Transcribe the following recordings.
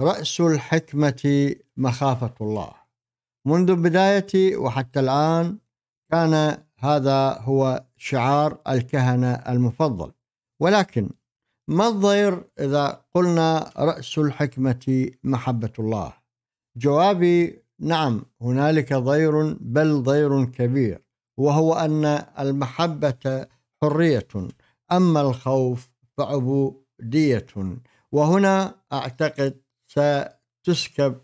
رأس الحكمة مخافة الله منذ بداية وحتى الآن كان هذا هو شعار الكهنة المفضل ولكن ما الضير إذا قلنا رأس الحكمة محبة الله جوابي نعم هنالك ضير بل ضير كبير وهو أن المحبة حرية أما الخوف فعبودية وهنا أعتقد ستسكب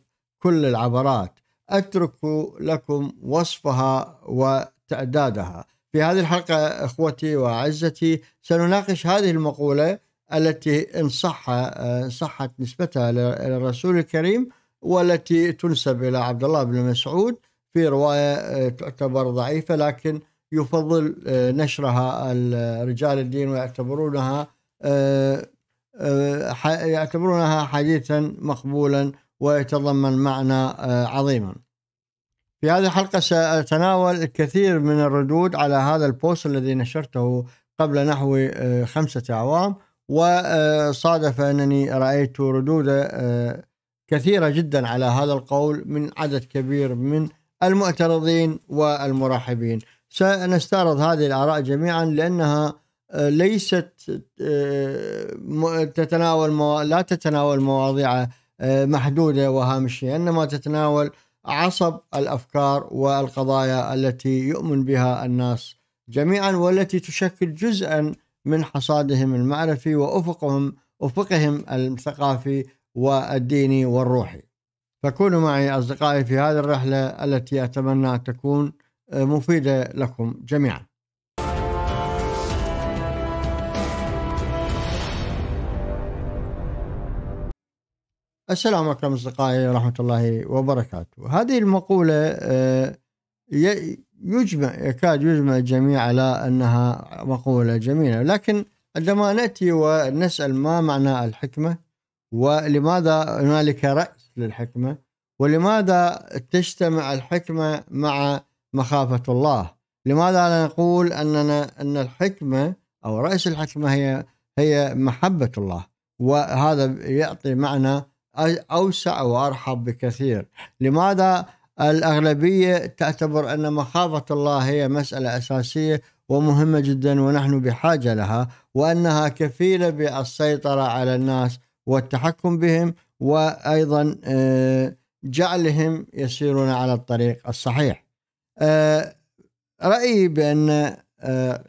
كل العبرات أترك لكم وصفها وتعدادها في هذه الحلقة أخوتي وأعزتي سنناقش هذه المقولة التي إن صح آه، صحت نسبتها للرسول الكريم والتي تنسب إلى عبد الله بن مسعود في رواية آه، تعتبر ضعيفة لكن يفضل آه، نشرها رجال الدين ويعتبرونها آه، يعتبرونها حديثا مقبولا ويتضمن معنى آه، عظيما في هذه الحلقة سأتناول الكثير من الردود على هذا البوست الذي نشرته قبل نحو آه، خمسة أعوام وصادف أنني رأيت ردود كثيرة جدا على هذا القول من عدد كبير من المعترضين والمرحبين سنستعرض هذه الآراء جميعا لأنها ليست آه، تتناول مو... لا تتناول مواضيع آه، محدوده وهامشيه انما تتناول عصب الافكار والقضايا التي يؤمن بها الناس جميعا والتي تشكل جزءا من حصادهم المعرفي وافقهم افقهم الثقافي والديني والروحي. فكونوا معي اصدقائي في هذه الرحله التي اتمنى ان تكون آه، مفيده لكم جميعا. السلام عليكم أصدقائي ورحمة الله وبركاته هذه المقولة آه، يجمع يكاد يجمع الجميع على أنها مقولة جميلة لكن عندما نأتي ونسأل ما معنى الحكمة ولماذا هنالك رأس للحكمة ولماذا تجتمع الحكمة مع مخافة الله لماذا لا نقول أننا أن الحكمة أو رأس الحكمة هي هي محبة الله وهذا يعطي معنى اوسع وارحب بكثير لماذا الاغلبيه تعتبر ان مخافه الله هي مساله اساسيه ومهمه جدا ونحن بحاجه لها وانها كفيله بالسيطره على الناس والتحكم بهم وايضا آه، جعلهم يسيرون على الطريق الصحيح. آه، رايي بان آه،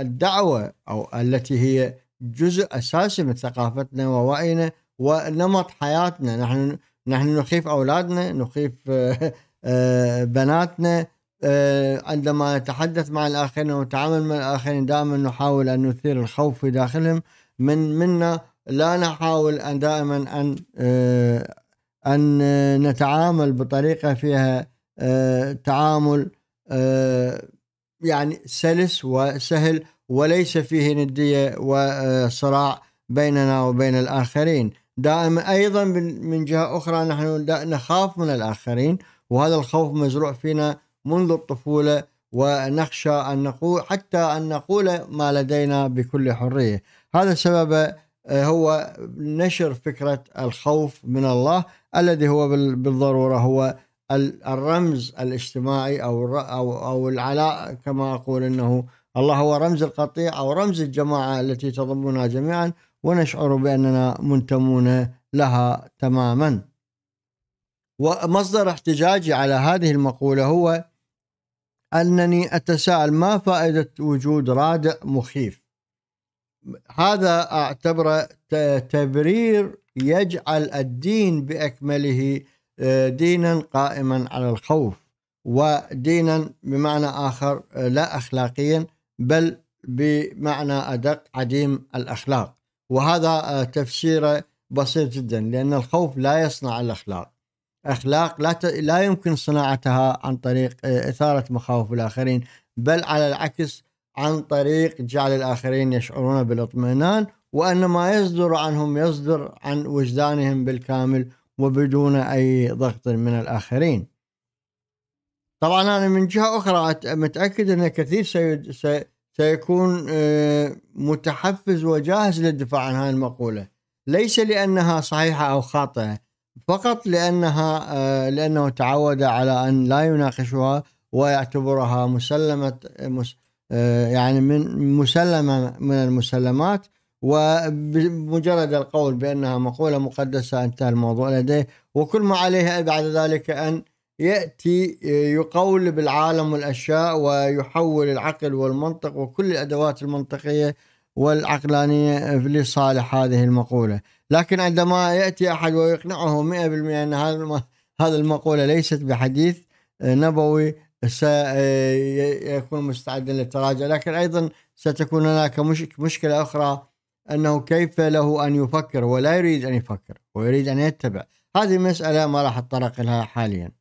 الدعوه او التي هي جزء اساسي من ثقافتنا ووعينا ونمط حياتنا نحن نحن نخيف أولادنا نخيف آه، آه، بناتنا آه، عندما نتحدث مع الآخرين ونتعامل مع الآخرين دائما نحاول أن نثير الخوف في داخلهم من منا لا نحاول أن دائما أن أن نتعامل بطريقة فيها تعامل يعني سلس وسهل وليس فيه ندية وصراع بيننا وبين الآخرين دائما ايضا من جهه اخرى نحن نخاف من الاخرين وهذا الخوف مزروع فينا منذ الطفوله ونخشى ان نقول حتى ان نقول ما لدينا بكل حريه هذا سبب آه، هو نشر فكره الخوف من الله الذي هو بالضروره هو الرمز الاجتماعي او او او العلاء كما اقول انه الله هو رمز القطيع او رمز الجماعه التي تضمنا جميعا ونشعر بأننا منتمون لها تماما ومصدر احتجاجي على هذه المقولة هو أنني أتساءل ما فائدة وجود رادع مخيف هذا أعتبره تبرير يجعل الدين بأكمله آه، دينا قائما على الخوف ودينا بمعنى آخر آه، لا أخلاقيا بل بمعنى أدق عديم الأخلاق وهذا آه، تفسيره بسيط جدا لأن الخوف لا يصنع الأخلاق أخلاق لا, ت... لا يمكن صناعتها عن طريق آه، إثارة مخاوف الآخرين بل على العكس عن طريق جعل الآخرين يشعرون بالاطمئنان وأن ما يصدر عنهم يصدر عن وجدانهم بالكامل وبدون أي ضغط من الآخرين طبعا أنا من جهة أخرى متأكد أن كثير سي... سي... سيكون آه، متحفز وجاهز للدفاع عن هذه المقولة ليس لأنها صحيحة أو خاطئة فقط لأنها آه، لأنه تعود على أن لا يناقشها ويعتبرها مسلمة آه، يعني من مسلمة من المسلمات وبمجرد القول بأنها مقولة مقدسة انتهى الموضوع لديه وكل ما عليه بعد ذلك أن يأتي آه، يقولب العالم والأشياء ويحول العقل والمنطق وكل الأدوات المنطقية والعقلانية آه، لصالح هذه المقولة لكن عندما يأتي أحد ويقنعه 100% أن هذه المقولة ليست بحديث آه، نبوي سيكون مستعدا للتراجع لكن أيضا ستكون هناك مشكلة أخرى أنه كيف له أن يفكر ولا يريد أن يفكر ويريد أن يتبع هذه مسألة ما راح أتطرق لها حاليا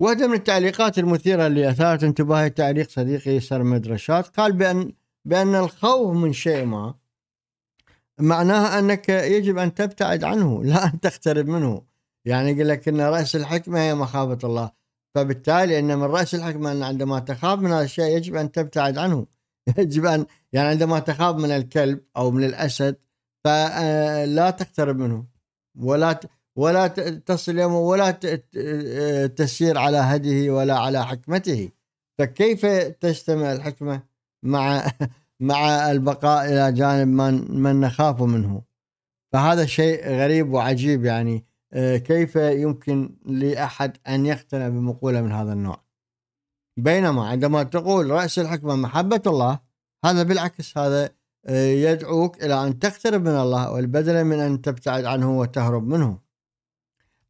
واحدة من التعليقات المثيرة اللي أثارت انتباهي تعليق صديقي سرمد رشاد قال بأن بأن الخوف من شيء ما معناها أنك يجب أن تبتعد عنه لا أن تقترب منه يعني يقول لك أن رأس الحكمة هي مخافة الله فبالتالي أن من رأس الحكمة أن عندما تخاف من هذا الشيء يجب أن تبتعد عنه يجب أن يعني عندما تخاف من الكلب أو من الأسد فلا تقترب منه ولا ت... ولا تصل ولا تسير على هديه ولا على حكمته فكيف تجتمع الحكمة مع مع البقاء إلى جانب من, من نخاف منه فهذا شيء غريب وعجيب يعني آه، كيف يمكن لأحد أن يقتنع بمقولة من هذا النوع بينما عندما تقول رأس الحكمة محبة الله هذا بالعكس هذا آه، يدعوك إلى أن تقترب من الله والبدل من أن تبتعد عنه وتهرب منه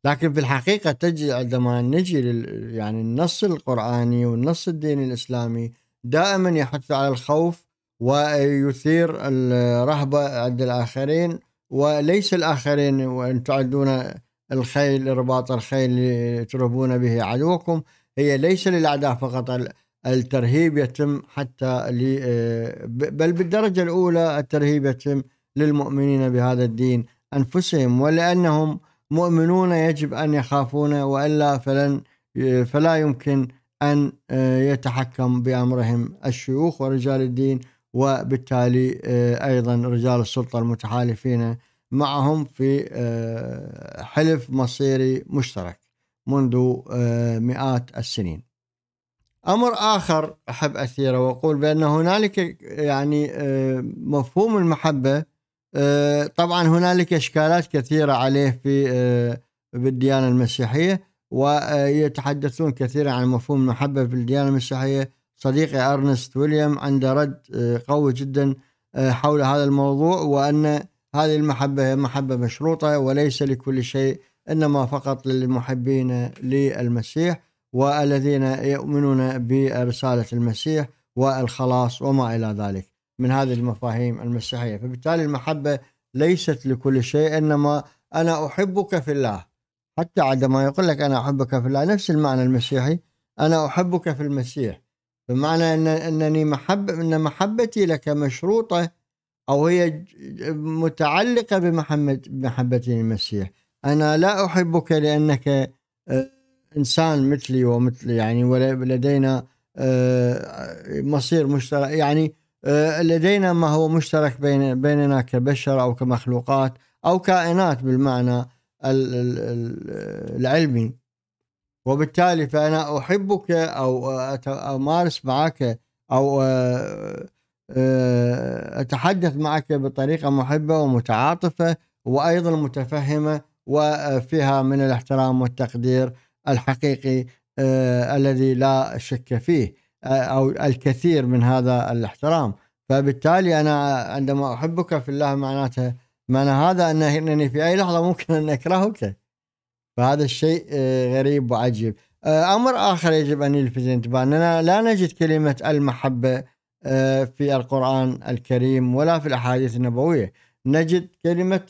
لكن في الحقيقة تجد عندما نجي لل يعني النص القرآني والنص الديني الإسلامي دائما يحث على الخوف ويثير الرهبة عند الآخرين وليس الآخرين وأن تعدون الخيل رباط الخيل تربون به عدوكم هي ليس للأعداء فقط الترهيب يتم حتى بل بالدرجة الأولى الترهيب يتم للمؤمنين بهذا الدين أنفسهم ولأنهم مؤمنون يجب أن يخافون وإلا فلن فلا يمكن أن آه، يتحكم بأمرهم الشيوخ ورجال الدين وبالتالي آه، أيضا رجال السلطة المتحالفين معهم في آه، حلف مصيري مشترك منذ مئات السنين أمر آخر أحب أثيره وأقول بأن هنالك يعني مفهوم المحبة آه، طبعا هنالك اشكالات كثيره عليه في بالديانه آه، المسيحيه ويتحدثون كثيرا عن مفهوم المحبه في الديانه المسيحيه صديقي ارنست ويليام عنده رد آه، قوي جدا حول هذا الموضوع وان هذه المحبه هي محبه مشروطه وليس لكل شيء انما فقط للمحبين للمسيح والذين يؤمنون برساله المسيح والخلاص وما الى ذلك. من هذه المفاهيم المسيحيه فبالتالي المحبه ليست لكل شيء انما انا احبك في الله حتى عندما يقول لك انا احبك في الله نفس المعنى المسيحي انا احبك في المسيح بمعنى ان انني محب ان محبتي لك مشروطه او هي متعلقه بمحبه محبتي للمسيح انا لا احبك لانك آه، انسان مثلي ومثل يعني ولدينا آه، مصير مشترك يعني آه، لدينا ما هو مشترك بين بيننا كبشر او كمخلوقات او كائنات بالمعنى العلمي وبالتالي فانا احبك او امارس معك او آه، آه، اتحدث معك بطريقه محبه ومتعاطفه وايضا متفهمه وفيها من الاحترام والتقدير الحقيقي الذي لا شك فيه او الكثير من هذا الاحترام فبالتالي انا عندما احبك في الله معناته معنى هذا انني في اي لحظه ممكن ان اكرهك فهذا الشيء آه، غريب وعجيب آه، امر اخر يجب ان يلفت انتباهنا لا نجد كلمه المحبه آه، في القران الكريم ولا في الاحاديث النبويه نجد كلمه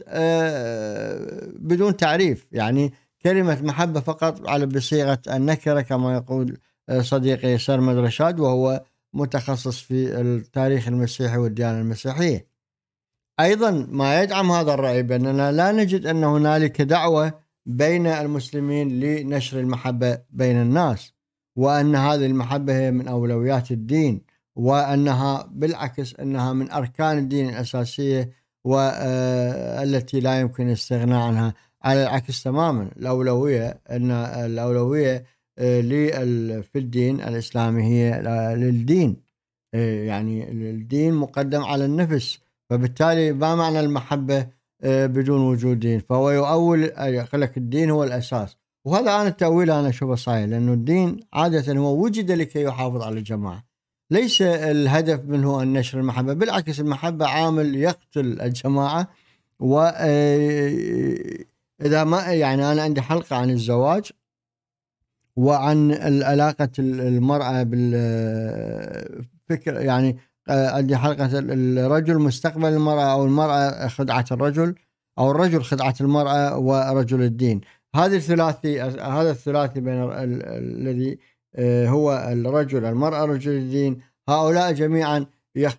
بدون تعريف يعني كلمه محبه فقط على بصيغه النكره كما يقول صديقي سرمد رشاد وهو متخصص في التاريخ المسيحي والديانة المسيحية أيضا ما يدعم هذا الرأي بأننا لا نجد أن هنالك دعوة بين المسلمين لنشر المحبة بين الناس وأن هذه المحبة هي من أولويات الدين وأنها بالعكس أنها من أركان الدين الأساسية والتي آه، لا يمكن الاستغناء عنها على العكس تماما الأولوية أن الأولوية آه، في الدين الإسلامي هي آه، للدين آه، يعني الدين مقدم على النفس فبالتالي ما معنى المحبة بدون وجود دين فهو يؤول يقول لك الدين هو الأساس وهذا أنا التأويل أنا أشوفه صحيح لأنه الدين عادة هو وجد لكي يحافظ على الجماعة ليس الهدف منه أن نشر المحبة بالعكس المحبة عامل يقتل الجماعة و إذا ما يعني أنا عندي حلقة عن الزواج وعن علاقة المرأة بالفكر يعني عندي آه، حلقة الرجل مستقبل المرأة أو المرأة خدعة الرجل أو الرجل خدعة المرأة ورجل الدين هذه الثلاثي هذا الثلاثي بين الذي آه، هو الرجل المرأة رجل الدين هؤلاء جميعا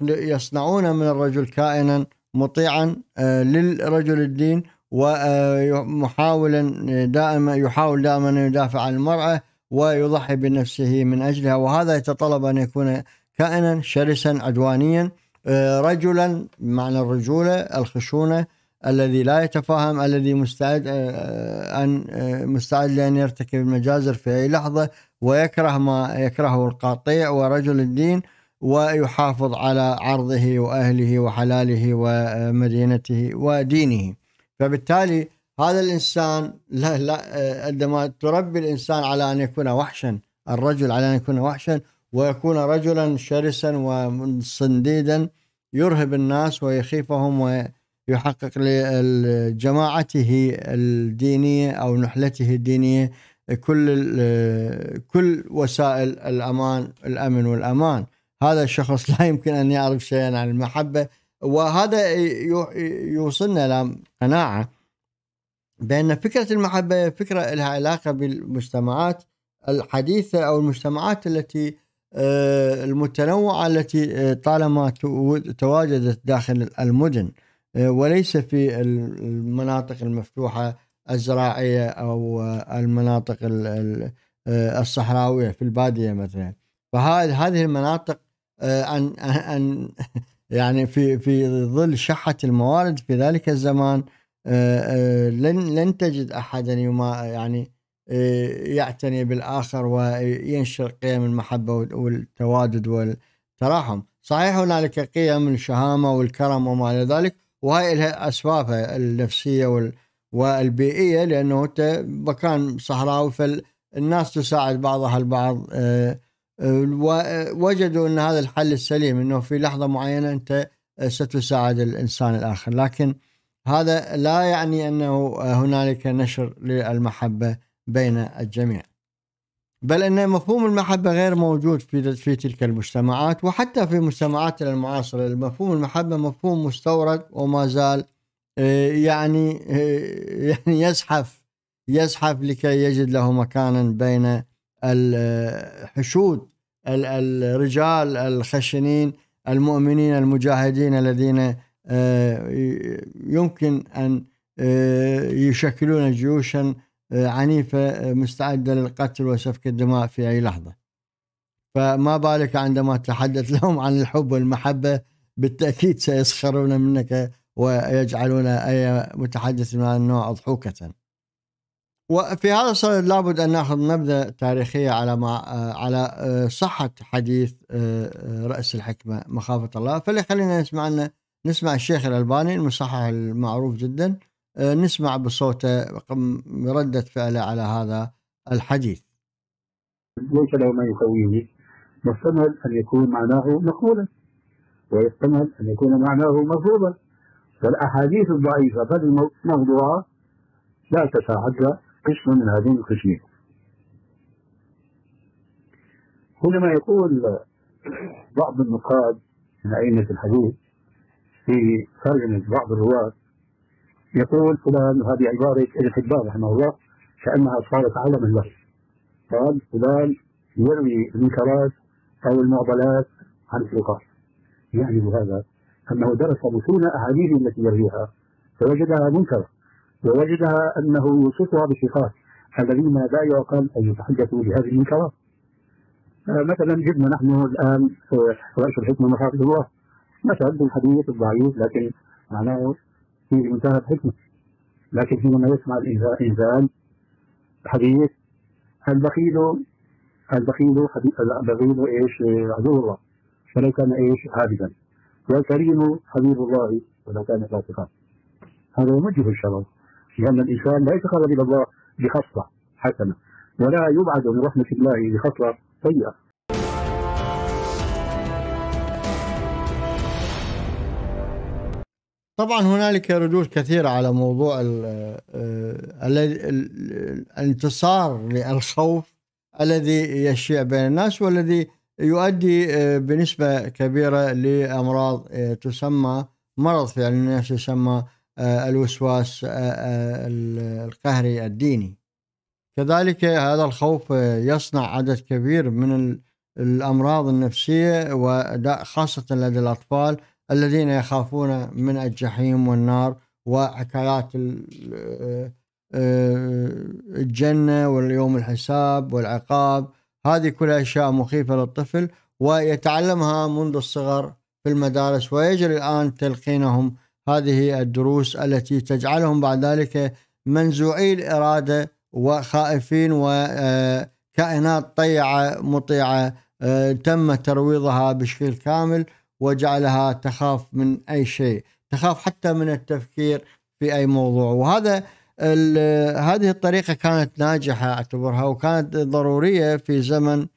يصنعون من الرجل كائنا مطيعا آه، للرجل الدين ومحاولا دائما يحاول دائما ان يدافع عن المراه ويضحي بنفسه من اجلها وهذا يتطلب ان يكون كائنا شرسا عدوانيا آه، رجلا معنى الرجوله الخشونه الذي لا يتفاهم الذي مستعد آه، آه، ان مستعد لان يرتكب المجازر في اي لحظه ويكره ما يكرهه القاطيع ورجل الدين ويحافظ على عرضه واهله وحلاله ومدينته ودينه. فبالتالي هذا الانسان لا لا آه، عندما تربي الانسان على ان يكون وحشا الرجل على ان يكون وحشا ويكون رجلا شرسا وصنديدا يرهب الناس ويخيفهم ويحقق لجماعته الدينيه او نحلته الدينيه كل آه، كل وسائل الامان الامن والامان هذا الشخص لا يمكن ان يعرف شيئا عن المحبه وهذا يوصلنا الى قناعه بان فكره المحبه فكره لها علاقه بالمجتمعات الحديثه او المجتمعات التي آه، المتنوعه التي آه، طالما تواجدت داخل المدن آه، وليس في المناطق المفتوحه الزراعيه او المناطق الصحراويه في الباديه مثلا فهذه المناطق ان ان يعني في في ظل شحة الموارد في ذلك الزمان آه، آه، لن لن تجد احدا يعني آه، يعتني بالاخر وينشر قيم المحبه والتوادد والتراحم، صحيح هنالك قيم الشهامه والكرم وما الى ذلك وهي لها اسبابها النفسيه والبيئيه لانه انت مكان صحراوي فالناس تساعد بعضها البعض آه آه، وجدوا ان هذا الحل السليم انه في لحظه معينه انت آه، ستساعد الانسان الاخر لكن هذا لا يعني انه هنالك نشر للمحبه بين الجميع بل ان مفهوم المحبه غير موجود في في تلك المجتمعات وحتى في مجتمعاتنا المعاصره مفهوم المحبه مفهوم مستورد وما زال آه، يعني يعني يزحف يزحف لكي يجد له مكانا بين الحشود الرجال الخشنين المؤمنين المجاهدين الذين آه، يمكن ان آه، يشكلون جيوشا آه، عنيفه مستعده للقتل وسفك الدماء في اي لحظه. فما بالك عندما تحدث لهم عن الحب والمحبه بالتاكيد سيسخرون منك ويجعلون اي متحدث من النوع ضحوكه. وفي هذا الصدد لابد ان ناخذ نبذه تاريخيه على ما على آه، صحه حديث آه، آه، راس الحكمه مخافه الله فلي خلينا نسمع لنا نسمع الشيخ الالباني المصحح المعروف جدا نسمع بصوته رده فعله على هذا الحديث. ليس له ما يسويه محتمل ان يكون معناه مقبولا ويحتمل ان يكون معناه مرفوضا فالاحاديث الضعيفه بل الموضوعات لا تتعدى قسم من هذين القسمين هنا ما يقول بعض النقاد من أئمة الحديث في ترجمة بعض الرواة يقول فلان هذه عبارة ابن حبان رحمه الله كأنها صارت علما له قال فلان يروي المنكرات أو المعضلات عن الثقات يعني هذا أنه درس متون أحاديث التي يرويها فوجدها منكرة ووجدها أنه يوصفها بصفات الذين لا يعقل أن يتحدثوا بهذه المنكرات آه، مثلا جبنا نحن الآن آه، رئيس الحكمة محافظ الله مثلا بالحديث الضعيف لكن معناه في منتهى الحكمة لكن حينما يسمع الإنسان حديث البخيل البخيل البخيل ايش عدو الله فلو كان ايش عابدا والكريم حبيب الله ولو كان فاسقا هذا يوجه الشرف لأن الإنسان لا يتقرب إلى الله بخصلة حسنة ولا يبعد من رحمة الله بخصلة سيئة طبعا هنالك ردود كثيرة على موضوع آه، الانتصار للخوف الذي يشيع بين الناس والذي يؤدي آه، بنسبة كبيرة لأمراض آه، تسمى مرض في علم يعني النفس يسمى آه، الوسواس آه، آه، القهري الديني كذلك هذا الخوف يصنع عدد كبير من الأمراض النفسية وخاصة لدى الأطفال الذين يخافون من الجحيم والنار وحكايات الجنة واليوم الحساب والعقاب هذه كلها أشياء مخيفة للطفل ويتعلمها منذ الصغر في المدارس ويجري الآن تلقينهم هذه الدروس التي تجعلهم بعد ذلك منزوعي الإرادة وخائفين وكائنات طيعة مطيعة آه، تم ترويضها بشكل كامل وجعلها تخاف من أي شيء تخاف حتى من التفكير في أي موضوع وهذا هذه الطريقة كانت ناجحة أعتبرها وكانت ضرورية في زمن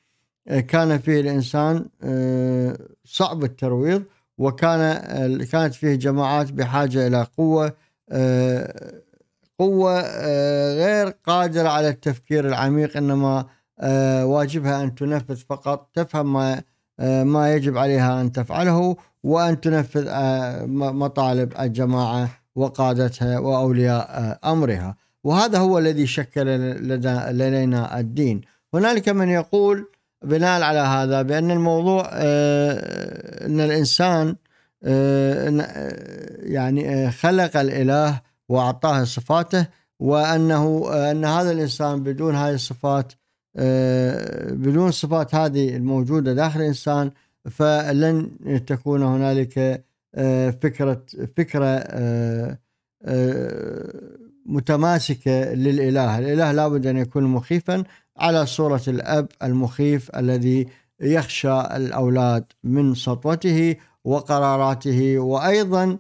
آه، كان فيه الإنسان آه، صعب الترويض وكان كانت فيه جماعات بحاجه الى قوه قوه غير قادره على التفكير العميق انما واجبها ان تنفذ فقط تفهم ما ما يجب عليها ان تفعله وان تنفذ مطالب الجماعه وقادتها واولياء امرها وهذا هو الذي شكل لدينا الدين هنالك من يقول بناء على هذا بان الموضوع آه، ان الانسان آه، آه، يعني خلق الاله واعطاه صفاته وانه ان هذا الانسان بدون هذه الصفات بدون صفات هذه الموجوده داخل الانسان فلن تكون هنالك فكره فكره متماسكة للإله الإله لابد أن يكون مخيفا على صورة الأب المخيف الذي يخشى الأولاد من سطوته وقراراته وأيضا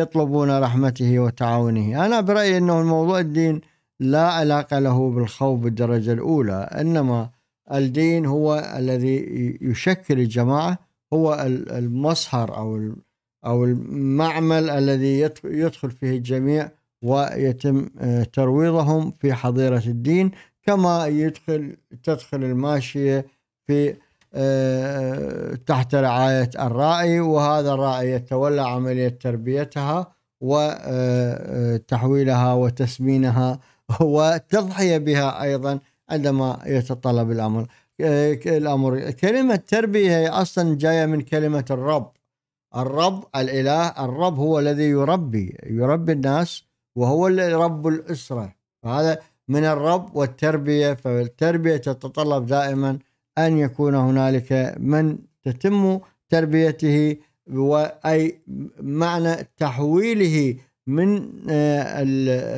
يطلبون رحمته وتعاونه أنا برأيي أنه الموضوع الدين لا علاقة له بالخوف بالدرجة الأولى إنما الدين هو الذي يشكل الجماعة هو المصهر أو أو المعمل الذي يدخل فيه الجميع ويتم آه، ترويضهم في حظيرة الدين كما يدخل تدخل الماشية في آه، آه، تحت رعاية الرائي وهذا الرائي يتولى عملية تربيتها وتحويلها وتسمينها والتضحية بها أيضا عندما يتطلب الأمر الأمر كلمة تربية هي أصلا جاية من كلمة الرب الرب الإله الرب هو الذي يربي يربي الناس وهو اللي رب الأسرة وهذا من الرب والتربية فالتربية تتطلب دائما أن يكون هنالك من تتم تربيته وأي معنى تحويله من آه،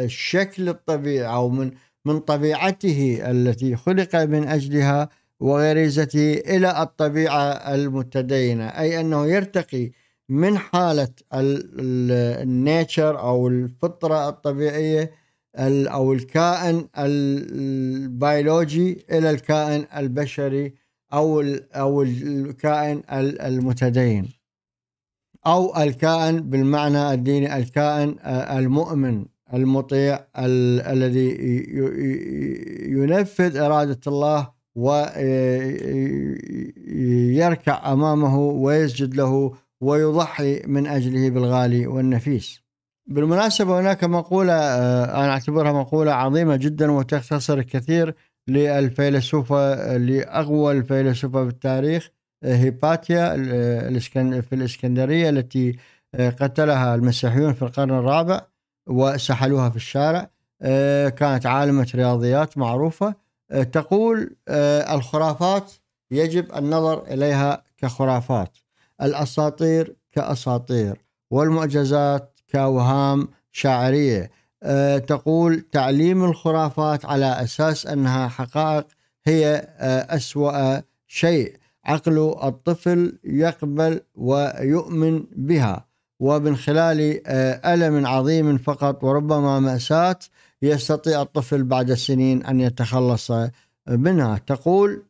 الشكل الطبيعي أو من من طبيعته التي خلق من أجلها وغريزته إلى الطبيعة المتدينة أي أنه يرتقي من حالة النيتشر أو الفطرة الطبيعية أو الكائن البيولوجي إلى الكائن البشري أو أو الكائن المتدين أو الكائن بالمعنى الديني الكائن المؤمن المطيع الذي ينفذ إرادة الله ويركع أمامه ويسجد له ويضحي من أجله بالغالي والنفيس بالمناسبة هناك مقولة آه، أنا أعتبرها مقولة عظيمة جدا وتختصر الكثير للفيلسوفة لأقوى الفيلسوفة في التاريخ آه، هيباتيا آه، في الإسكندرية التي قتلها المسيحيون في القرن الرابع وسحلوها في الشارع كانت عالمة رياضيات معروفة تقول الخرافات يجب النظر إليها كخرافات الأساطير كأساطير والمعجزات كأوهام شاعرية آه، تقول تعليم الخرافات على أساس أنها حقائق هي آه، أسوأ شيء عقل الطفل يقبل ويؤمن بها ومن خلال آه، ألم عظيم فقط وربما مأساة يستطيع الطفل بعد سنين أن يتخلص منها تقول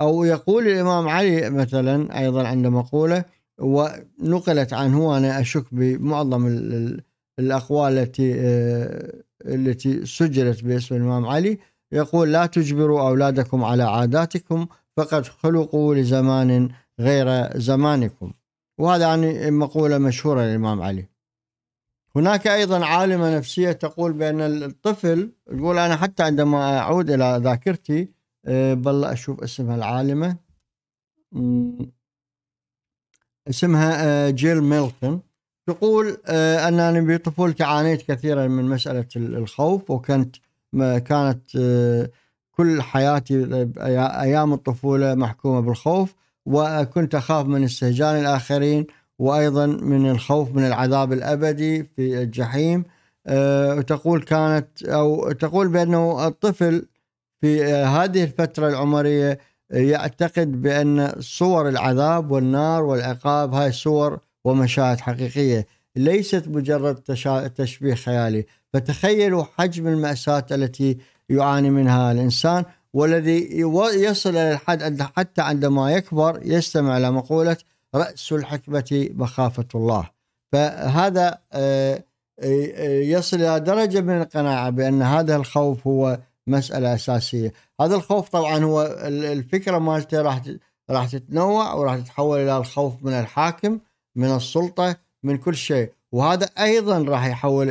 أو يقول الإمام علي مثلا أيضا عنده مقولة ونقلت عنه وأنا أشك بمعظم الأقوال التي آه، التي سجلت باسم الإمام علي يقول لا تجبروا أولادكم على عاداتكم فقد خلقوا لزمان غير زمانكم وهذا يعني مقولة مشهورة للإمام علي هناك أيضا عالمة نفسية تقول بأن الطفل تقول أنا حتى عندما أعود إلى ذاكرتي بالله اشوف اسمها العالمه اسمها آه، جيل ميلتون تقول آه، انني بطفولتي عانيت كثيرا من مساله الخوف وكنت كانت آه، كل حياتي ايام الطفوله محكومه بالخوف وكنت اخاف من استهجان الاخرين وايضا من الخوف من العذاب الابدي في الجحيم وتقول كانت او تقول بانه الطفل في آه، هذه الفترة العمرية آه، يعتقد بأن صور العذاب والنار والعقاب هاي صور ومشاهد حقيقية ليست مجرد تشبيه خيالي فتخيلوا حجم المأساة التي يعاني منها الإنسان والذي يصل إلى الحد حتى عندما يكبر يستمع إلى مقولة رأس الحكمة مخافة الله فهذا آه، يصل إلى درجة من القناعة بأن هذا الخوف هو مساله اساسيه هذا الخوف طبعا هو الفكره مالته راح راح تتنوع وراح تتحول الى الخوف من الحاكم من السلطه من كل شيء وهذا ايضا راح يحول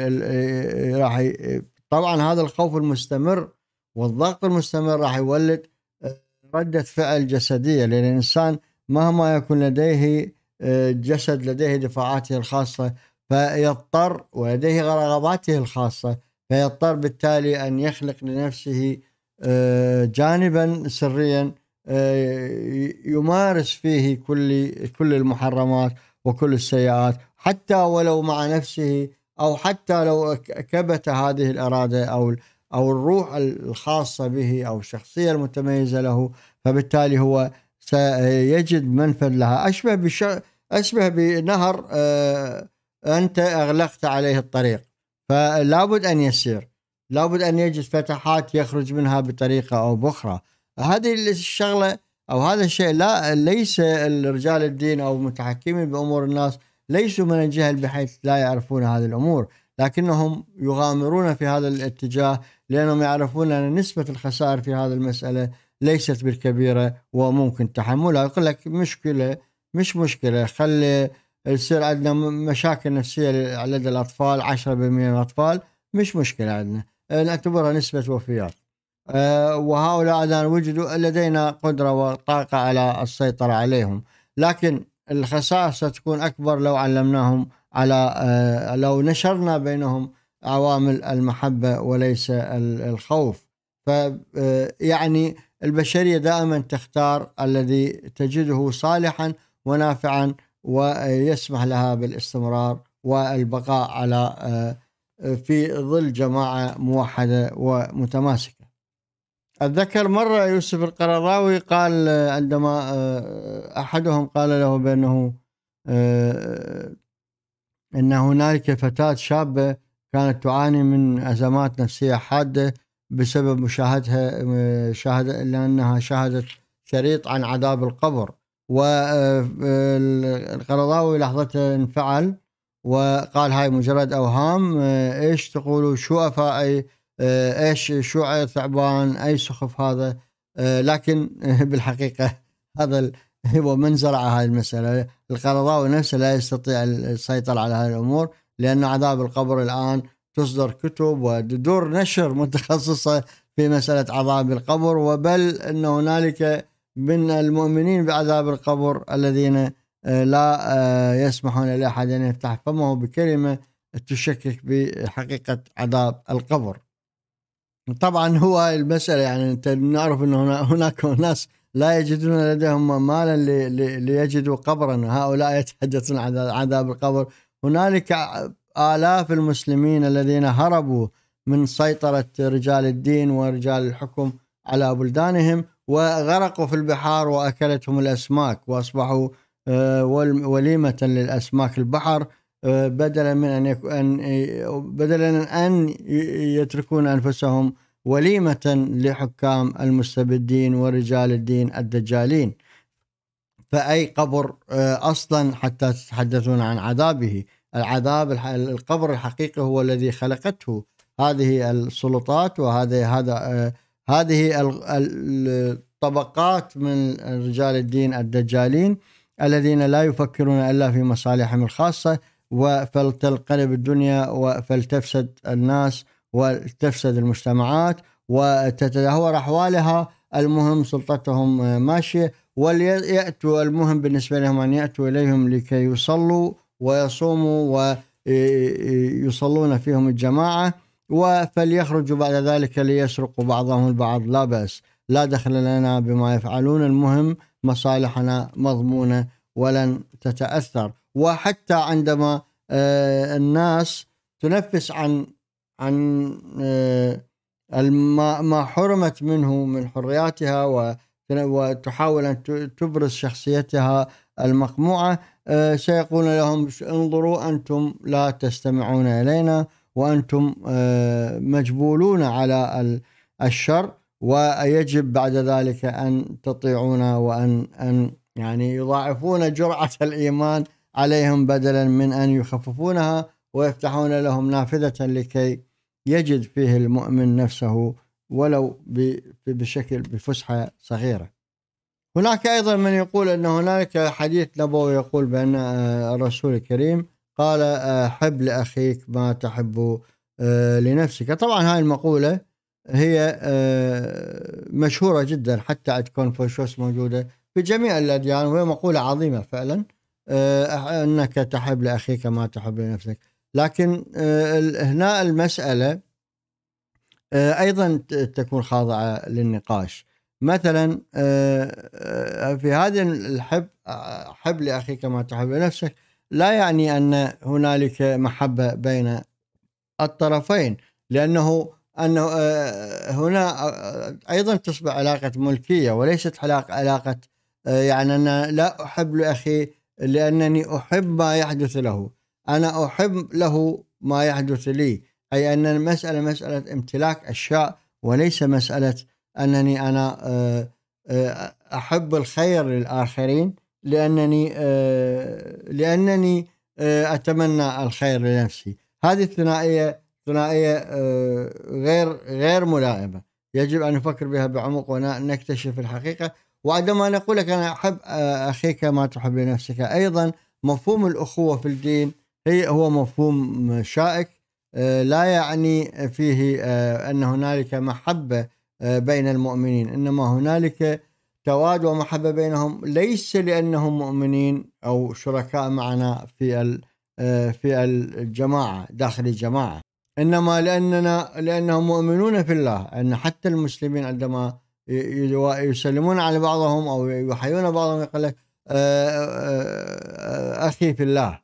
راح طبعا هذا الخوف المستمر والضغط المستمر راح يولد آه، ردة فعل جسدية لأن الإنسان مهما يكون لديه آه، جسد لديه دفاعاته الخاصة فيضطر ولديه رغباته الخاصة فيضطر بالتالي أن يخلق لنفسه آه، جانبا سريا آه، يمارس فيه كل كل المحرمات وكل السيئات حتى ولو مع نفسه او حتى لو كبت هذه الاراده او او الروح الخاصه به او الشخصيه المتميزه له فبالتالي هو سيجد منفذ لها اشبه بش... اشبه بنهر آه، انت اغلقت عليه الطريق فلابد ان يسير لابد ان يجد فتحات يخرج منها بطريقه او باخرى هذه الشغله او هذا الشيء لا ليس رجال الدين او متحكمين بامور الناس ليسوا من الجهل بحيث لا يعرفون هذه الامور لكنهم يغامرون في هذا الاتجاه لانهم يعرفون ان نسبه الخسائر في هذه المساله ليست بالكبيره وممكن تحملها يقول لك مشكله مش مشكله خلي يصير عندنا مشاكل نفسيه لدى الاطفال 10% من الاطفال مش مشكله عندنا آه، نعتبرها نسبه وفيات آه، وهؤلاء الان وجدوا لدينا قدره وطاقه على السيطره عليهم لكن الخسائر ستكون اكبر لو علمناهم على آه، لو نشرنا بينهم عوامل المحبه وليس الخوف فيعني البشريه دائما تختار الذي تجده صالحا ونافعا ويسمح لها بالاستمرار والبقاء على آه، في ظل جماعة موحدة ومتماسكة أتذكر مرة يوسف القرضاوي قال آه، عندما آه، أحدهم قال له بأنه أن هنالك فتاة شابة كانت تعاني من أزمات نفسية حادة بسبب مشاهدتها شاهد لأنها شاهدت شريط عن عذاب القبر والقرضاوي لحظتها انفعل وقال هاي مجرد اوهام ايش تقولوا شو افائي ايش شو ثعبان اي سخف هذا لكن بالحقيقه هذا هو من زرع هذه المساله القرضاوي نفسه لا يستطيع السيطره على هذه الامور لان عذاب القبر الان تصدر كتب ودور نشر متخصصه في مساله عذاب القبر وبل ان هنالك من المؤمنين بعذاب القبر الذين آه، لا آه، يسمحون لأحد أن يفتح فمه بكلمة تشكك بحقيقة عذاب القبر طبعا هو المسألة يعني أنت نعرف أن هناك ناس لا يجدون لديهم مالا ليجدوا قبرا هؤلاء يتحدثون عن عذاب القبر هنالك آلاف المسلمين الذين هربوا من سيطرة رجال الدين ورجال الحكم على بلدانهم وغرقوا في البحار واكلتهم الاسماك واصبحوا آه، وليمه للاسماك البحر آه، بدلا من ان ان آه، بدلا ان يتركون انفسهم وليمه لحكام المستبدين ورجال الدين الدجالين. فاي قبر اصلا حتى تتحدثون عن عذابه، العذاب القبر الحقيقي هو الذي خلقته هذه السلطات وهذا هذا هذه الطبقات من رجال الدين الدجالين الذين لا يفكرون الا في مصالحهم الخاصه فلتنقلب الدنيا وفلتفسد الناس وتفسد المجتمعات وتتدهور احوالها المهم سلطتهم ماشيه وليأتوا المهم بالنسبه لهم ان ياتوا اليهم لكي يصلوا ويصوموا ويصلون فيهم الجماعه فليخرجوا بعد ذلك ليسرقوا بعضهم البعض لا بأس لا دخل لنا بما يفعلون المهم مصالحنا مضمونة ولن تتأثر وحتى عندما آه، الناس تنفس عن عن آه، ما حرمت منه من حرياتها وتحاول أن تبرز شخصيتها المقموعة آه، سيقول لهم انظروا أنتم لا تستمعون إلينا وأنتم آه، مجبولون على الشر ويجب بعد ذلك أن تطيعونا وأن أن يعني يضاعفون جرعة الإيمان عليهم بدلا من أن يخففونها ويفتحون لهم نافذة لكي يجد فيه المؤمن نفسه ولو بشكل بفسحة صغيرة هناك أيضا من يقول أن هنالك حديث نبوي يقول بأن آه، الرسول الكريم قال حب لأخيك ما تحب آه، لنفسك طبعا هاي المقولة هي آه، مشهورة جدا حتى عند كونفوشيوس موجودة في جميع الأديان وهي مقولة عظيمة فعلا آه، أنك تحب لأخيك ما تحب لنفسك لكن هنا المسألة أيضا تكون خاضعة للنقاش مثلا في هذا الحب حب لأخيك ما تحب لنفسك لا يعني أن هنالك محبة بين الطرفين لأنه أنه آه، هنا آه، أيضا تصبح علاقة ملكية وليست علاقة علاقة يعني أنا لا أحب لأخي لأنني أحب ما يحدث له أنا أحب له ما يحدث لي أي أن المسألة مسألة امتلاك أشياء وليس مسألة أنني أنا آه، أحب الخير للآخرين لانني آه، لانني آه، اتمنى الخير لنفسي هذه الثنائيه ثنائيه آه، غير غير ملائمه يجب ان نفكر بها بعمق ونكتشف الحقيقه وعندما نقول لك انا احب اخيك ما تحب لنفسك ايضا مفهوم الاخوه في الدين هي هو مفهوم شائك لا يعني فيه ان هنالك محبه بين المؤمنين انما هنالك سواد ومحبة بينهم ليس لأنهم مؤمنين أو شركاء معنا في آه، في الجماعة داخل الجماعة إنما لأننا لأنهم مؤمنون في الله أن حتى المسلمين عندما يسلمون على بعضهم أو يحيون بعضهم يقول لك آه، آه، أخي في الله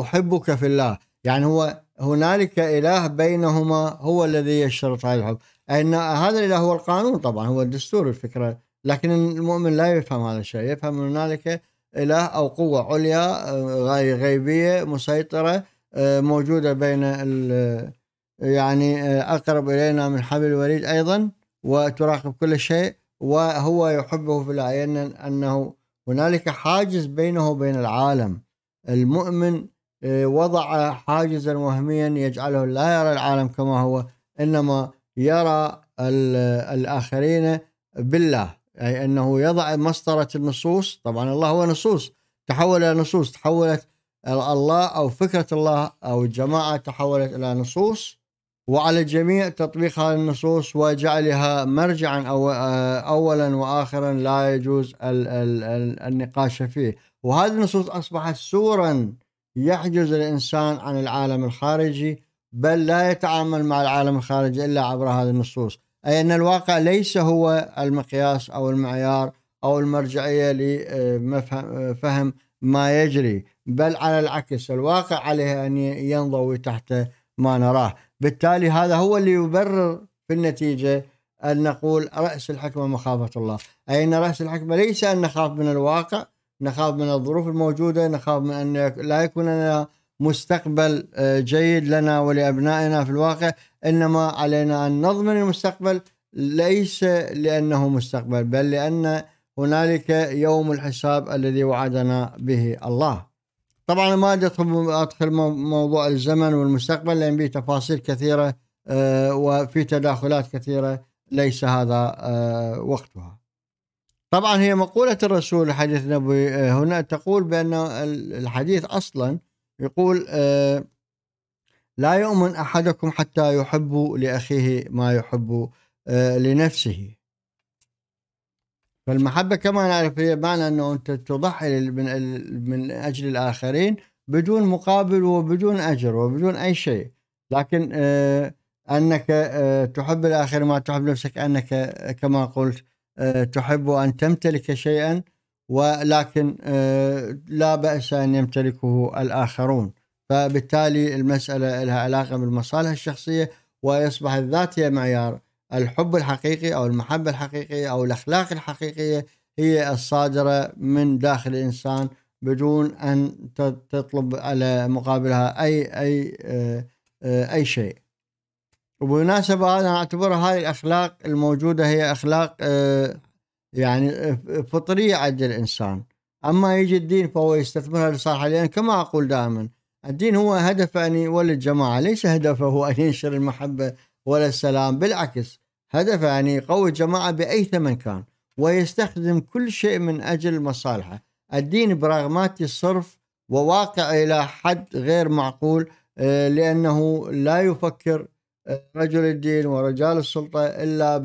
أحبك في الله يعني هو هنالك إله بينهما هو الذي يشترط هذا الحب ان هذا اللي هو القانون طبعا هو الدستور الفكره لكن المؤمن لا يفهم هذا الشيء يفهم ان هنالك اله او قوه عليا غيبيه مسيطره آه، موجوده بين يعني آه، اقرب الينا من حبل الوريد ايضا وتراقب كل شيء وهو يحبه في العين انه هنالك حاجز بينه وبين العالم المؤمن آه، وضع حاجزا وهميا يجعله لا يرى العالم كما هو انما يرى الآخرين بالله أي أنه يضع مسطرة النصوص طبعا الله هو نصوص تحول إلى نصوص تحولت الله أو فكرة الله أو الجماعة تحولت إلى نصوص وعلى الجميع تطبيق هذه النصوص وجعلها مرجعا أو أولا وآخرا لا يجوز ال ال النقاش فيه وهذه النصوص أصبحت سورا يحجز الإنسان عن العالم الخارجي بل لا يتعامل مع العالم الخارجي الا عبر هذه النصوص اي ان الواقع ليس هو المقياس او المعيار او المرجعيه لفهم ما يجري بل على العكس الواقع عليه ان ينضوي تحت ما نراه بالتالي هذا هو اللي يبرر في النتيجه ان نقول راس الحكمه مخافه الله اي ان راس الحكمه ليس ان نخاف من الواقع نخاف من الظروف الموجوده نخاف من ان لا يكون لنا مستقبل آه، جيد لنا ولابنائنا في الواقع انما علينا ان نضمن المستقبل ليس لانه مستقبل بل لان هنالك يوم الحساب الذي وعدنا به الله. طبعا ما ادخل ادخل موضوع الزمن والمستقبل لان به تفاصيل كثيره آه، وفي تداخلات كثيره ليس هذا آه، وقتها. طبعا هي مقوله الرسول حديث النبوي هنا تقول بان الحديث اصلا يقول آه، لا يؤمن احدكم حتى يحب لاخيه ما يحب آه، لنفسه فالمحبه كما نعرف هي معنى انه انت تضحي من اجل الاخرين بدون مقابل وبدون اجر وبدون اي شيء لكن آه، انك تحب الاخر ما تحب نفسك انك كما قلت تحب ان تمتلك شيئا ولكن آه، لا بأس أن يمتلكه الآخرون فبالتالي المسألة لها علاقة بالمصالح الشخصية ويصبح الذات هي معيار الحب الحقيقي أو المحبة الحقيقية أو الأخلاق الحقيقية هي الصادرة من داخل الإنسان بدون أن تطلب على مقابلها أي أي آه، آه، أي شيء وبالمناسبة أنا أعتبر هاي الأخلاق الموجودة هي أخلاق يعني آه، فطرية عند الإنسان أما يجي الدين فهو يستثمرها لصالحه لأن كما أقول دائما الدين هو هدفه أن يولد جماعة ليس هدفه هو أن ينشر المحبة ولا السلام بالعكس هدفه أن يقوي الجماعة بأي ثمن كان ويستخدم كل شيء من أجل مصالحه الدين براغماتي صرف وواقع إلى حد غير معقول آه، لأنه لا يفكر آه، رجل الدين ورجال السلطة إلا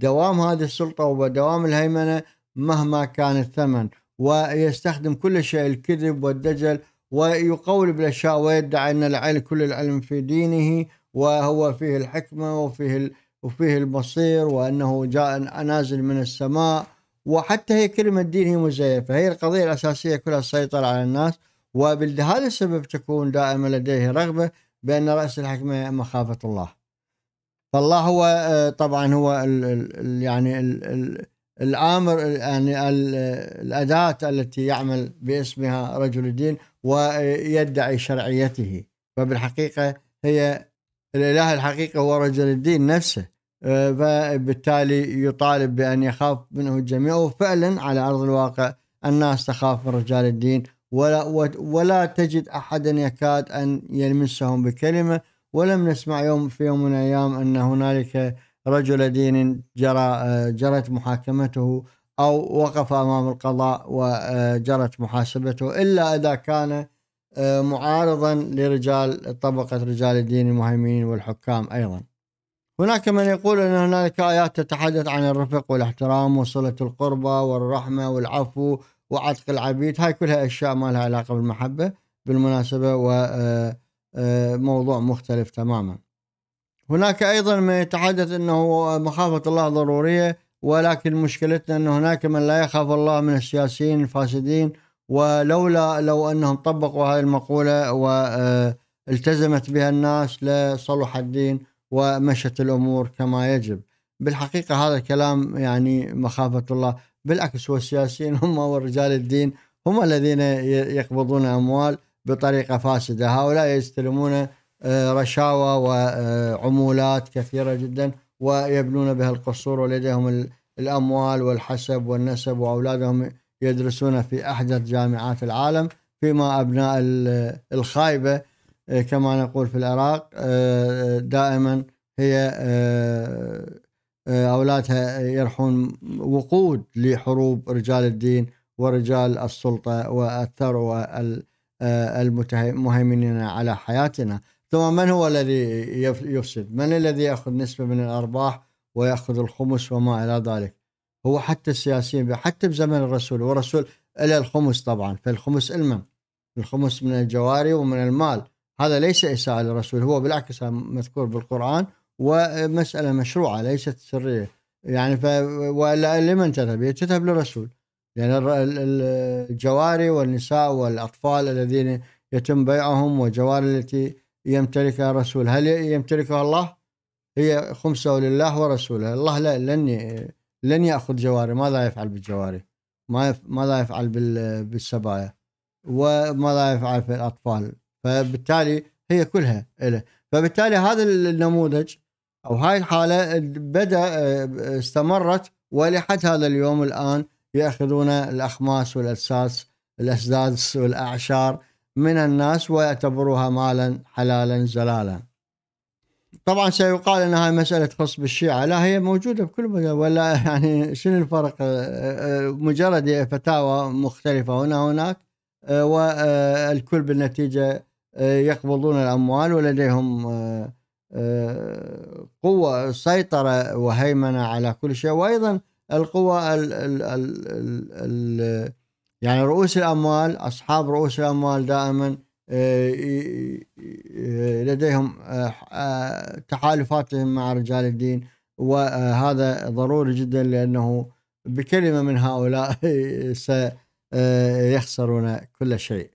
دوام هذه السلطة ودوام الهيمنة مهما كان الثمن ويستخدم كل شيء الكذب والدجل ويقول بالاشياء ويدعي ان العلم كل العلم في دينه وهو فيه الحكمه وفيه وفيه المصير وانه جاء نازل من السماء وحتى هي كلمه دين هي مزيفه هي القضيه الاساسيه كلها السيطره على الناس وبهذا السبب تكون دائما لديه رغبه بان راس الحكمه مخافه الله. فالله هو آه، طبعا هو الـ الـ يعني الـ الـ الامر يعني الاداه التي يعمل باسمها رجل الدين ويدعي شرعيته فبالحقيقه هي الاله الحقيقي هو رجل الدين نفسه آه، فبالتالي يطالب بان يخاف منه الجميع وفعلا على ارض الواقع الناس تخاف من رجال الدين ولا ولا تجد احدا يكاد ان يلمسهم بكلمه ولم نسمع يوم في يوم من الايام ان هنالك رجل دين جرى آه، جرت محاكمته او وقف امام القضاء وجرت محاسبته الا اذا كان آه، معارضا لرجال طبقه رجال الدين المهيمنين والحكام ايضا. هناك من يقول ان هنالك ايات تتحدث عن الرفق والاحترام وصله القربى والرحمه والعفو وعتق العبيد، هاي كلها اشياء ما لها علاقه بالمحبه بالمناسبه و آه، آه، موضوع مختلف تماما هناك أيضا من يتحدث أنه مخافة الله ضرورية ولكن مشكلتنا أن هناك من لا يخاف الله من السياسيين الفاسدين ولولا لو أنهم طبقوا هذه المقولة والتزمت آه، بها الناس لصلح الدين ومشت الأمور كما يجب بالحقيقة هذا الكلام يعني مخافة الله بالعكس هو السياسيين هم ورجال الدين هم الذين يقبضون أموال بطريقه فاسده، هؤلاء يستلمون آه، رشاوى وعمولات كثيره جدا ويبنون بها القصور ولديهم الاموال والحسب والنسب واولادهم يدرسون في احدث جامعات العالم فيما ابناء الخايبه آه، كما نقول في العراق آه، دائما هي اولادها يرحون وقود لحروب رجال الدين ورجال السلطه والثروه آه، المهيمنين على حياتنا ثم من هو الذي يفسد من الذي يأخذ نسبة من الأرباح ويأخذ الخمس وما إلى ذلك هو حتى السياسيين حتى بزمن الرسول والرسول إلى الخمس طبعا فالخمس المم الخمس من الجواري ومن المال هذا ليس إساءة للرسول هو بالعكس مذكور بالقرآن ومسألة مشروعة ليست سرية يعني ف... وإلا لمن تذهب؟ تذهب للرسول لأن الجواري والنساء والأطفال الذين يتم بيعهم والجواري التي يمتلكها الرسول هل يمتلكها الله؟ هي خمسة لله ورسوله الله لا لن لن يأخذ جواري ماذا يفعل بالجواري؟ ما ماذا يفعل بالسبايا؟ وماذا يفعل في الأطفال؟ فبالتالي هي كلها له فبالتالي هذا النموذج أو هاي الحالة بدأ آه، استمرت ولحد هذا اليوم الآن يأخذون الأخماس والاساس الأسداس والأعشار من الناس ويعتبروها مالا حلالا زلالا طبعا سيقال أن هاي مسألة تخص بالشيعة لا هي موجودة بكل مجال ولا يعني شنو الفرق آه، آه، مجرد فتاوى مختلفة هنا هناك آه، والكل بالنتيجة يقبضون الأموال ولديهم قوة سيطرة وهيمنة على كل شيء وأيضا القوى ال ال ال ال الـ يعني رؤوس الاموال اصحاب رؤوس الاموال دائما آه، آه، لديهم آه، تحالفاتهم مع رجال الدين وهذا ضروري جدا لانه بكلمه من هؤلاء سيخسرون كل شيء.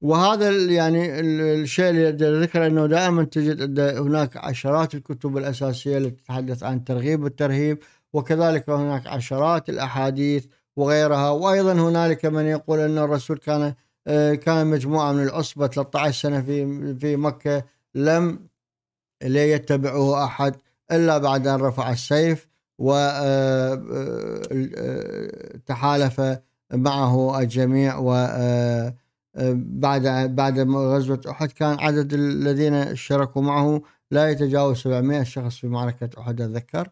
وهذا يعني الشيء اللي ذكر انه دائما تجد هناك عشرات الكتب الاساسيه التي تتحدث عن ترغيب والترهيب وكذلك هناك عشرات الأحاديث وغيرها وأيضا هنالك من يقول أن الرسول كان آه، كان مجموعة من العصبة 13 سنة في في مكة لم لا يتبعه أحد إلا بعد أن رفع السيف وتحالف آه، آه، معه الجميع و بعد بعد غزوة أحد كان عدد الذين شاركوا معه لا يتجاوز 700 شخص في معركة أحد أتذكر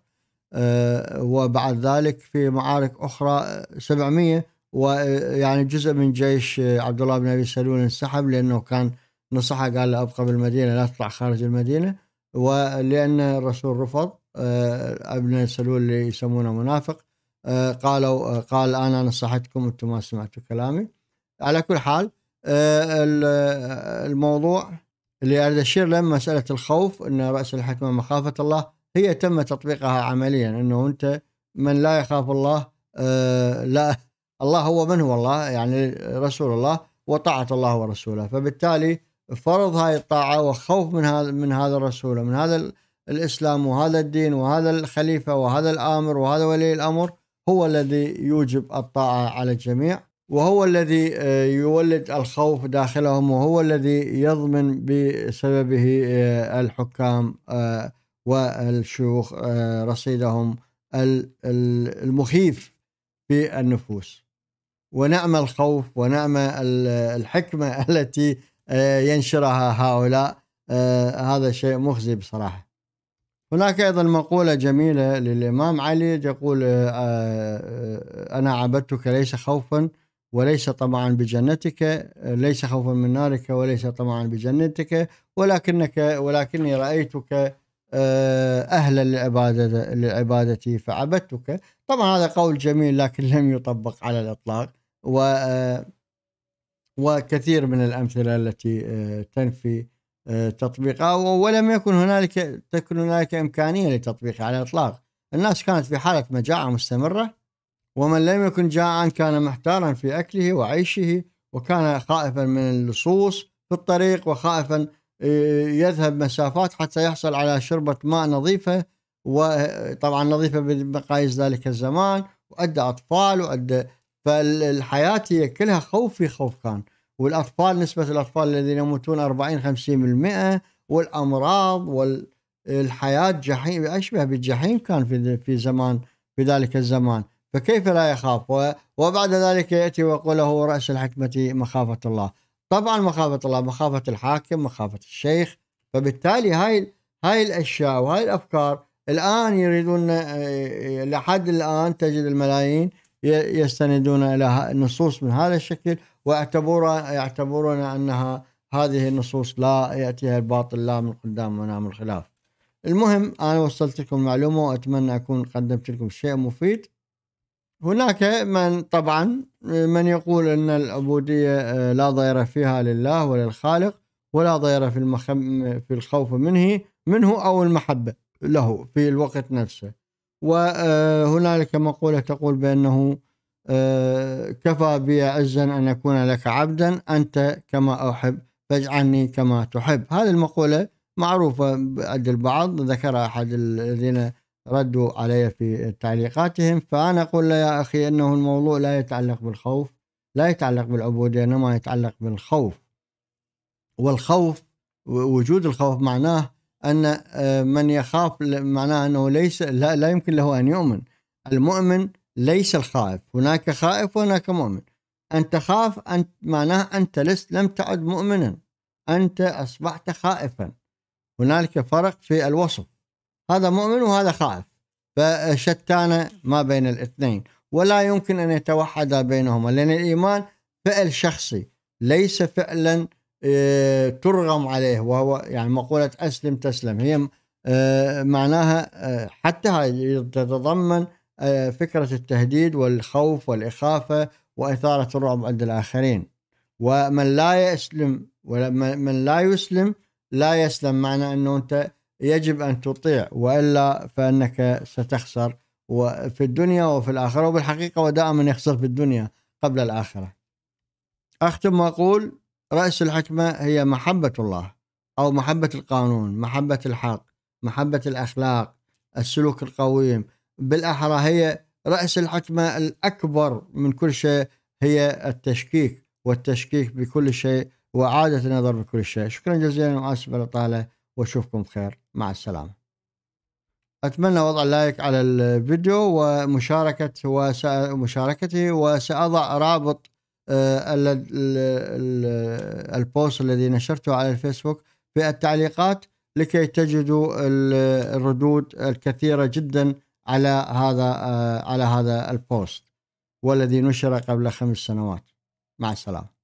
آه، وبعد ذلك في معارك أخرى 700 آه، ويعني آه، جزء من جيش عبد الله بن أبي سلول انسحب لأنه كان نصحه قال له أبقى بالمدينة لا تطلع خارج المدينة ولأن الرسول رفض ابن سلول اللي يسمونه منافق قالوا قال أنا نصحتكم أنتم ما سمعتوا كلامي على كل حال الموضوع اللي اريد اشير له مساله الخوف ان راس الحكمه مخافه الله هي تم تطبيقها عمليا انه انت من لا يخاف الله آه، لا الله هو من هو الله يعني رسول الله وطاعة الله ورسوله فبالتالي فرض هاي الطاعة وخوف من هذا من هذا الرسول ومن هذا الإسلام وهذا الدين وهذا الخليفة وهذا الآمر وهذا ولي الأمر هو الذي يوجب الطاعة على الجميع وهو الذي آه، يولد الخوف داخلهم وهو الذي يضمن بسببه آه، الحكام والشيوخ آه، رصيدهم المخيف في النفوس ونعم الخوف ونعم الحكمة التي آه، ينشرها هؤلاء آه، هذا شيء مخزي بصراحة هناك أيضا مقولة جميلة للإمام علي يقول أنا عبدتك ليس خوفا وليس طمعا بجنتك ليس خوفا من نارك وليس طمعا بجنتك ولكنك ولكني رأيتك آه، أهل العبادة للعبادة فعبدتك طبعا هذا قول جميل لكن لم يطبق على الإطلاق و آه، وكثير من الأمثلة التي آه، تنفي تطبيقها ولم يكن هنالك تكن هنالك إمكانية لتطبيقها على الإطلاق الناس كانت في حالة مجاعة مستمرة ومن لم يكن جاعا كان محتارا في أكله وعيشه وكان خائفا من اللصوص في الطريق وخائفا يذهب مسافات حتى يحصل على شربة ماء نظيفة وطبعا نظيفة بمقاييس ذلك الزمان وأدى أطفال وأدى فالحياة هي كلها خوف في خوف كان والأطفال نسبة الأطفال الذين يموتون 40 50% والأمراض والحياة جحيم أشبه بالجحيم كان في في زمان في ذلك الزمان فكيف لا يخاف وبعد ذلك يأتي ويقول له رأس الحكمة مخافة الله طبعا مخافه الله مخافه الحاكم مخافه الشيخ فبالتالي هاي هاي الاشياء وهاي الافكار الان يريدون آه، آه، لحد الان تجد الملايين يستندون الى نصوص من هذا الشكل ويعتبرون يعتبرون انها هذه النصوص لا ياتيها الباطل لا من قدام ولا من خلاف. المهم انا وصلت لكم معلومه واتمنى اكون قدمت لكم شيء مفيد. هناك من طبعا من يقول ان العبوديه آه، لا ضير فيها لله وللخالق ولا ضير في المخم في الخوف منه منه او المحبه له في الوقت نفسه وهنالك آه، مقوله تقول بانه آه، كفى بي عزا ان اكون لك عبدا انت كما احب فاجعلني كما تحب هذه المقوله معروفه عند البعض ذكرها احد الذين ردوا علي في تعليقاتهم فأنا أقول له يا أخي أنه الموضوع لا يتعلق بالخوف لا يتعلق بالعبودية إنما يتعلق بالخوف والخوف وجود الخوف معناه أن آه، من يخاف معناه أنه ليس لا, لا يمكن له أن يؤمن المؤمن ليس الخائف هناك خائف وهناك مؤمن أن تخاف أنت معناه أنت لست لم تعد مؤمنا أنت أصبحت خائفا هنالك فرق في الوصف هذا مؤمن وهذا خائف فشتان ما بين الاثنين ولا يمكن أن يتوحدا بينهما لأن الإيمان فعل شخصي ليس فعلا آه، ترغم عليه وهو يعني مقولة أسلم تسلم هي آه، معناها آه، حتى تتضمن فكرة التهديد والخوف والإخافة وإثارة الرعب عند الآخرين ومن لا يسلم ومن لا يسلم لا يسلم معنى أنه أنت يجب أن تطيع وإلا فإنك ستخسر وفي الدنيا وفي الآخرة وبالحقيقة ودائما يخسر في الدنيا قبل الآخرة أختم وأقول رأس الحكمة هي محبة الله أو محبة القانون محبة الحق محبة الأخلاق السلوك القويم بالأحرى هي رأس الحكمة الأكبر من كل شيء هي التشكيك والتشكيك بكل شيء وإعادة النظر بكل شيء شكرا جزيلا وآسف على الطالة وأشوفكم بخير مع السلامة أتمنى وضع لايك على الفيديو ومشاركة ومشاركتي وسأضع رابط آه، البوست الذي نشرته على الفيسبوك في التعليقات لكي تجدوا الردود الكثيرة جدا على هذا آه، على هذا البوست والذي نشر قبل خمس سنوات مع السلامة